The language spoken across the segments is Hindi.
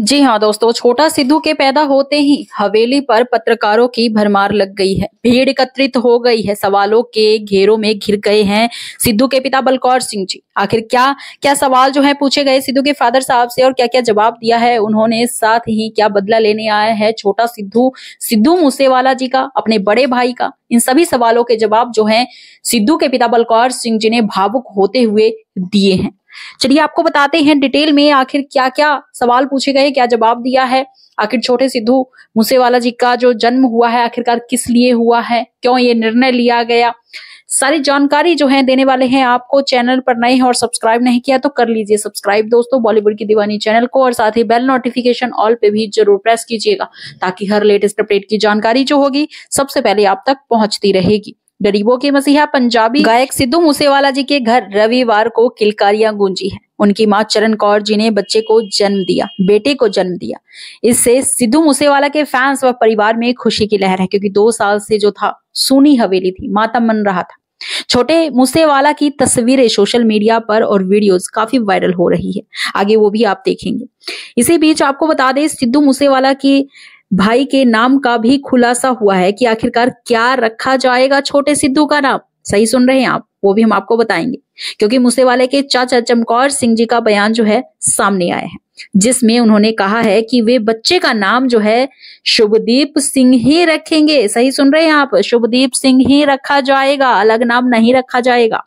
जी हाँ दोस्तों छोटा सिद्धू के पैदा होते ही हवेली पर पत्रकारों की भरमार लग गई है भीड़ एकत्रित हो गई है सवालों के घेरों में घिर गए हैं सिद्धू के पिता बलकौर सिंह जी आखिर क्या क्या सवाल जो है पूछे गए सिद्धू के फादर साहब से और क्या क्या जवाब दिया है उन्होंने साथ ही क्या बदला लेने आया है छोटा सिद्धू सिद्धू मूसेवाला जी का अपने बड़े भाई का इन सभी सवालों के जवाब जो है सिद्धू के पिता बलकौर सिंह जी ने भावुक होते हुए दिए हैं चलिए आपको बताते हैं डिटेल में आखिर क्या क्या सवाल पूछे गए क्या जवाब दिया है आखिर छोटे सिद्धू मूसेवाला जी का जो जन्म हुआ है आखिरकार किस लिए हुआ है क्यों ये निर्णय लिया गया सारी जानकारी जो है देने वाले हैं आपको चैनल पर नए हैं और सब्सक्राइब नहीं किया तो कर लीजिए सब्सक्राइब दोस्तों बॉलीवुड की दीवानी चैनल को और साथ ही बेल नोटिफिकेशन ऑल पे भी जरूर प्रेस कीजिएगा ताकि हर लेटेस्ट अपडेट की जानकारी जो होगी सबसे पहले आप तक पहुंचती रहेगी गरीबों के मसीहा पंजाबी गायक सिद्धू मूसेवाला जी के घर रविवार को किलकारियां गूंजी है उनकी मां चरण कौर जी ने बच्चे को जन्म दिया बेटे को जन्म दिया इससे सिद्धू मूसेवाला के फैंस व परिवार में खुशी की लहर है क्योंकि दो साल से जो था सूनी हवेली थी माता मन रहा था छोटे मूसेवाला की तस्वीरें सोशल मीडिया पर और वीडियोस काफी वायरल हो रही है आगे वो भी आप देखेंगे इसी बीच आपको बता दें सिद्धू मूसेवाला की भाई के नाम का भी खुलासा हुआ है कि आखिरकार क्या रखा जाएगा छोटे सिद्धू का नाम सही सुन रहे हैं आप वो भी हम आपको बताएंगे क्योंकि मूसेवाले के चाचा चमकौर सिंह जी का बयान जो है सामने आया है जिसमें उन्होंने कहा है कि वे बच्चे का नाम जो है शुभदीप सिंह ही रखेंगे सही सुन रहे हैं आप शुभदीप सिंह ही रखा जाएगा अलग नाम नहीं रखा जाएगा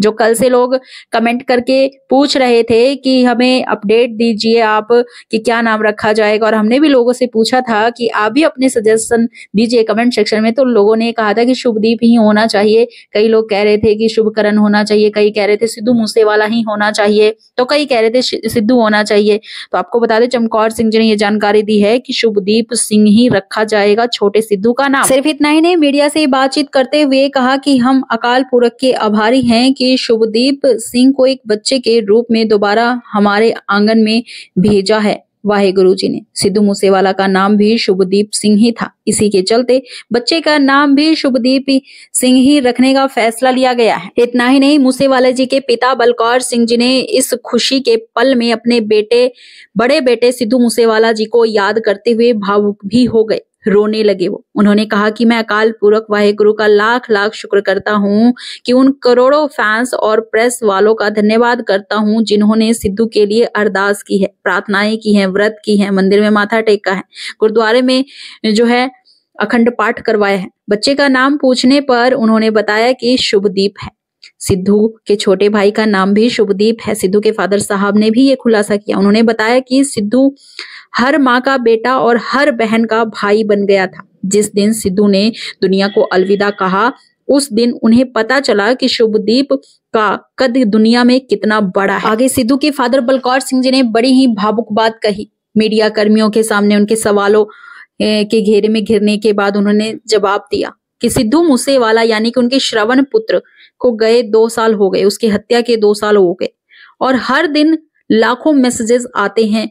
जो कल से लोग कमेंट करके पूछ रहे थे कि हमें अपडेट दीजिए आप कि क्या नाम रखा जाएगा और हमने भी लोगों से पूछा था कि आप भी अपने सजेशन दीजिए कमेंट सेक्शन में तो लोगों ने कहा था कि शुभदीप ही होना चाहिए कई लोग कह रहे थे कि शुभकरण होना चाहिए कई कह रहे थे सिद्धू मूसेवाला ही होना चाहिए तो कई कह रहे थे सिद्धू होना चाहिए तो आपको बता दें चमकौर सिंह जी ने ये जानकारी दी है कि शुभदीप सिंह ही रखा जाएगा छोटे सिद्धू का नाम सिर्फ इतना ही नहीं मीडिया से बातचीत करते हुए कहा कि हम अकाल पुरख के आभारी हैं कि शुभदीप सिंह को एक बच्चे के रूप में दोबारा हमारे आंगन में भेजा है वाहे गुरु जी ने सिद्धू मूसेवाला का नाम भी शुभदीप सिंह ही था इसी के चलते बच्चे का नाम भी शुभदीप सिंह ही रखने का फैसला लिया गया है इतना ही नहीं मूसेवाला जी के पिता बलकौर सिंह जी ने इस खुशी के पल में अपने बेटे बड़े बेटे सिद्धू मूसेवाला जी को याद करते हुए भावुक भी हो गए रोने लगे वो उन्होंने कहा कि मैं अकाल पूर्वक वाहेगुरु का लाख लाख शुक्र करता हूँ कि उन करोड़ों फैंस और प्रेस वालों का धन्यवाद करता हूँ जिन्होंने सिद्धू के लिए अरदास की है प्रार्थनाएं की हैं व्रत की हैं मंदिर में माथा टेका है गुरुद्वारे में जो है अखंड पाठ करवाया है बच्चे का नाम पूछने पर उन्होंने बताया कि शुभदीप है सिद्धू के छोटे भाई का नाम भी शुभदीप है सिद्धू के फादर साहब ने भी ये खुलासा किया उन्होंने बताया कि सिद्धू हर माँ का बेटा और हर बहन का भाई बन गया था जिस दिन सिद्धू ने दुनिया को अलविदा कहा उस दिन उन्हें पता चला कि शुभदीप का कद दुनिया में कितना बड़ा है आगे सिद्धू के फादर बलकौर सिंह जी ने बड़ी ही भावुक बात कही मीडिया कर्मियों के सामने उनके सवालों के घेरे में घिरने के बाद उन्होंने जवाब दिया कि सिद्धू मूसेवाला यानी कि उनके श्रवण पुत्र को गए दो साल हो गए उसकी हत्या के दो साल हो गए और हर दिन लाखों मैसेजेस आते हैं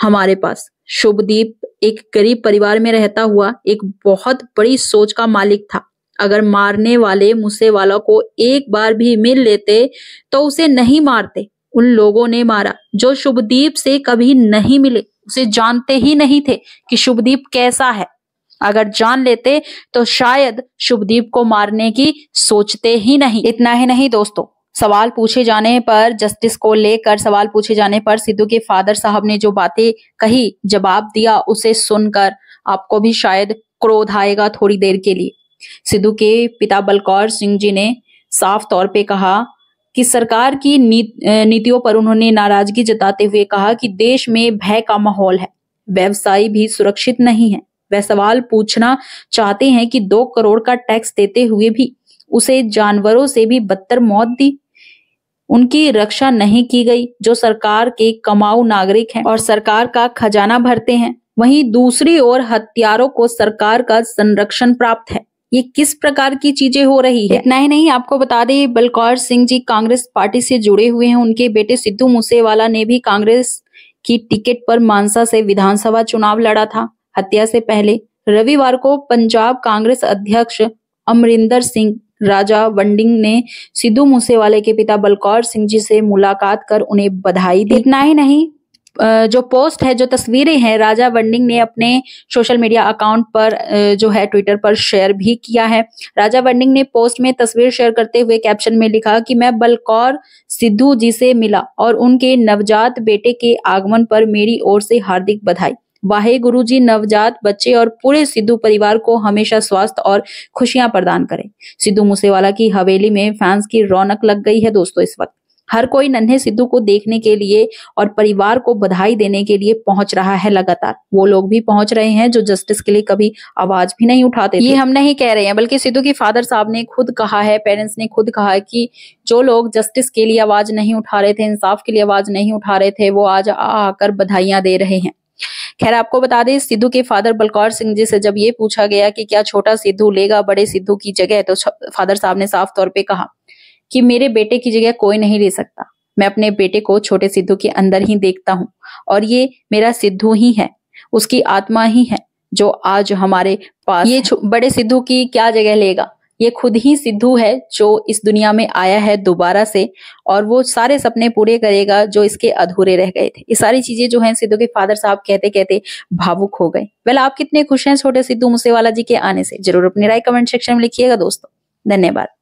हमारे पास शुभदीप एक गरीब परिवार में रहता हुआ एक बहुत बड़ी सोच का मालिक था अगर मारने वाले मुसे वाला को एक बार भी मिल लेते तो उसे नहीं मारते उन लोगों ने मारा जो शुभदीप से कभी नहीं मिले उसे जानते ही नहीं थे कि शुभदीप कैसा है अगर जान लेते तो शायद शुभदीप को मारने की सोचते ही नहीं इतना ही नहीं दोस्तों सवाल पूछे जाने पर जस्टिस को लेकर सवाल पूछे जाने पर सिद्धू के फादर साहब ने जो बातें कही जवाब दिया उसे सुनकर आपको भी शायद क्रोध आएगा थोड़ी देर के लिए सिद्धू के पिता बलकौर सिंह जी ने साफ तौर पे कहा कि सरकार की नीतियों पर उन्होंने नाराजगी जताते हुए कहा कि देश में भय का माहौल है व्यवसायी भी सुरक्षित नहीं है वह सवाल पूछना चाहते हैं कि दो करोड़ का टैक्स देते हुए भी उसे जानवरों से भी बदतर मौत दी उनकी रक्षा नहीं की गई जो सरकार के कमाऊ नागरिक हैं और सरकार का खजाना भरते हैं वहीं दूसरी ओर हथियारों को सरकार का संरक्षण प्राप्त है ये किस प्रकार की चीजें हो रही है इतना ही नहीं आपको बता दें बलकौर सिंह जी कांग्रेस पार्टी से जुड़े हुए हैं उनके बेटे सिद्धू मूसेवाला ने भी कांग्रेस की टिकट पर मानसा से विधानसभा चुनाव लड़ा था हत्या से पहले रविवार को पंजाब कांग्रेस अध्यक्ष अमरिंदर सिंह राजा वंडिंग ने सिद्धू मूसेवाले के पिता बलकौर सिंह जी से मुलाकात कर उन्हें बधाई दी इतना ही नहीं जो पोस्ट है जो तस्वीरें हैं राजा वंडिंग ने अपने सोशल मीडिया अकाउंट पर जो है ट्विटर पर शेयर भी किया है राजा वंडिंग ने पोस्ट में तस्वीर शेयर करते हुए कैप्शन में लिखा कि मैं बलकौर सिद्धू जी से मिला और उनके नवजात बेटे के आगमन पर मेरी ओर से हार्दिक बधाई वाहे गुरु जी नवजात बच्चे और पूरे सिद्धू परिवार को हमेशा स्वास्थ्य और खुशियां प्रदान करें सिद्धू मूसेवाला की हवेली में फैंस की रौनक लग गई है दोस्तों इस वक्त हर कोई नन्हे सिद्धू को देखने के लिए और परिवार को बधाई देने के लिए पहुंच रहा है लगातार वो लोग भी पहुंच रहे हैं जो जस्टिस के लिए कभी आवाज भी नहीं उठाते ये हम नहीं कह रहे हैं बल्कि सिद्धू की फादर साहब ने खुद कहा है पेरेंट्स ने खुद कहा है कि जो लोग जस्टिस के लिए आवाज नहीं उठा रहे थे इंसाफ के लिए आवाज नहीं उठा रहे थे वो आज आकर बधाइयां दे रहे हैं खैर आपको बता दें सिद्धू के फादर बलकौर सिंह जी से जब ये पूछा गया कि क्या छोटा सिद्धू लेगा बड़े सिद्धू की जगह तो फादर साहब ने साफ तौर पर कहा कि मेरे बेटे की जगह कोई नहीं ले सकता मैं अपने बेटे को छोटे सिद्धू के अंदर ही देखता हूँ और ये मेरा सिद्धू ही है उसकी आत्मा ही है जो आज हमारे पास ये बड़े सिद्धू की क्या जगह लेगा ये खुद ही सिद्धू है जो इस दुनिया में आया है दोबारा से और वो सारे सपने पूरे करेगा जो इसके अधूरे रह गए थे ये सारी चीजें जो है सिद्धू के फादर साहब कहते कहते भावुक हो गए वेल आप कितने खुश हैं छोटे सिद्धू मूसेवाला जी के आने से जरूर अपनी राय कमेंट सेक्शन में लिखिएगा दोस्तों धन्यवाद